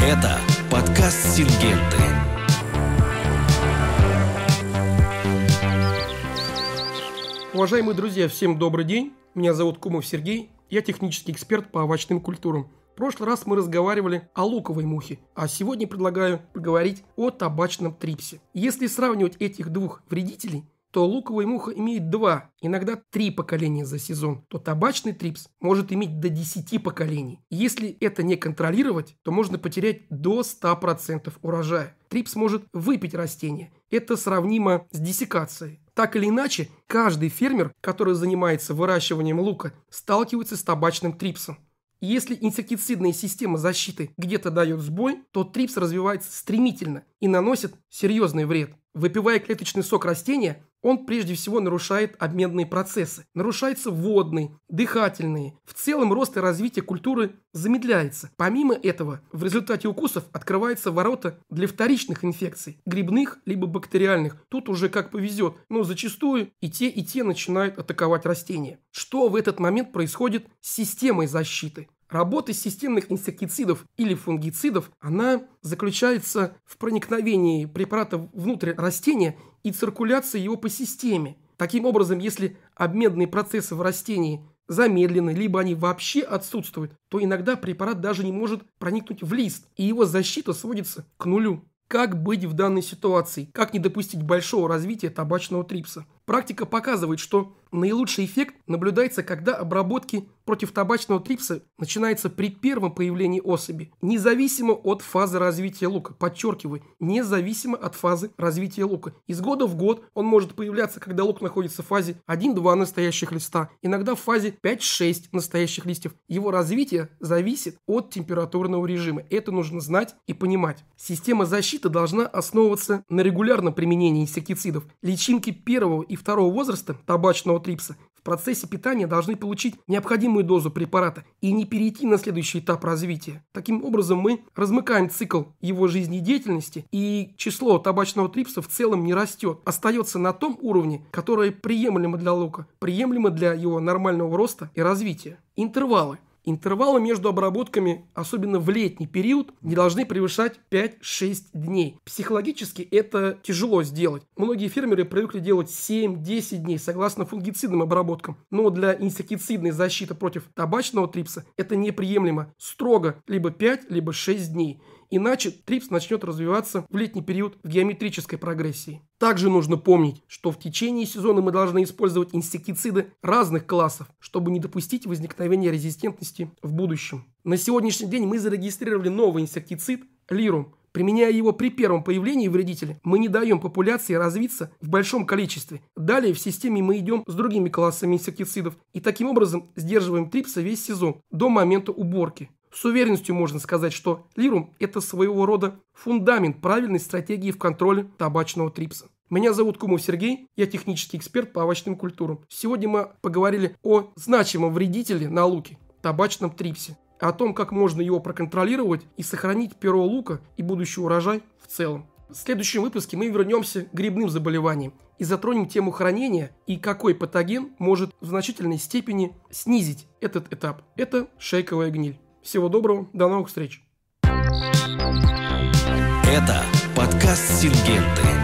Это подкаст «Сингенты». Уважаемые друзья, всем добрый день. Меня зовут Кумов Сергей. Я технический эксперт по овощным культурам. В прошлый раз мы разговаривали о луковой мухе, а сегодня предлагаю поговорить о табачном трипсе. Если сравнивать этих двух вредителей – то луковая муха имеет два, иногда три поколения за сезон, то табачный трипс может иметь до 10 поколений. Если это не контролировать, то можно потерять до 100% урожая. Трипс может выпить растение. Это сравнимо с диссекацией. Так или иначе, каждый фермер, который занимается выращиванием лука, сталкивается с табачным трипсом. Если инсектицидная система защиты где-то дает сбой, то трипс развивается стремительно и наносит серьезный вред. Выпивая клеточный сок растения, он прежде всего нарушает обменные процессы. Нарушаются водные, дыхательные. В целом рост и развитие культуры замедляется. Помимо этого, в результате укусов открываются ворота для вторичных инфекций, грибных либо бактериальных. Тут уже как повезет, но зачастую и те, и те начинают атаковать растения. Что в этот момент происходит с системой защиты? Работа системных инсектицидов или фунгицидов, она заключается в проникновении препарата внутрь растения и циркуляции его по системе. Таким образом, если обменные процессы в растении замедлены, либо они вообще отсутствуют, то иногда препарат даже не может проникнуть в лист, и его защита сводится к нулю. Как быть в данной ситуации? Как не допустить большого развития табачного трипса? Практика показывает, что наилучший эффект наблюдается, когда обработки против табачного трипса начинается при первом появлении особи, независимо от фазы развития лука. Подчеркиваю, независимо от фазы развития лука. Из года в год он может появляться, когда лук находится в фазе 1-2 настоящих листа, иногда в фазе 5-6 настоящих листьев. Его развитие зависит от температурного режима. Это нужно знать и понимать. Система защиты должна основываться на регулярном применении инсектицидов. Личинки первого и и второго возраста табачного трипса в процессе питания должны получить необходимую дозу препарата и не перейти на следующий этап развития. Таким образом, мы размыкаем цикл его жизнедеятельности, и число табачного трипса в целом не растет, остается на том уровне, которое приемлемо для лука, приемлемо для его нормального роста и развития. Интервалы. Интервалы между обработками, особенно в летний период, не должны превышать 5-6 дней. Психологически это тяжело сделать. Многие фермеры привыкли делать 7-10 дней согласно фунгицидным обработкам. Но для инсектицидной защиты против табачного трипса это неприемлемо. Строго либо 5, либо 6 дней. Иначе трипс начнет развиваться в летний период в геометрической прогрессии. Также нужно помнить, что в течение сезона мы должны использовать инсектициды разных классов, чтобы не допустить возникновения резистентности в будущем. На сегодняшний день мы зарегистрировали новый инсектицид – лирум, Применяя его при первом появлении вредителя, мы не даем популяции развиться в большом количестве. Далее в системе мы идем с другими классами инсектицидов и таким образом сдерживаем трипса весь сезон до момента уборки. С уверенностью можно сказать, что Лирум – это своего рода фундамент правильной стратегии в контроле табачного трипса. Меня зовут Кумов Сергей, я технический эксперт по овощным культурам. Сегодня мы поговорили о значимом вредителе на луке – табачном трипсе, о том, как можно его проконтролировать и сохранить перо лука и будущий урожай в целом. В следующем выпуске мы вернемся к грибным заболеваниям и затронем тему хранения и какой патоген может в значительной степени снизить этот этап. Это шейковая гниль. Всего доброго, до новых встреч. Это подкаст Сингенты.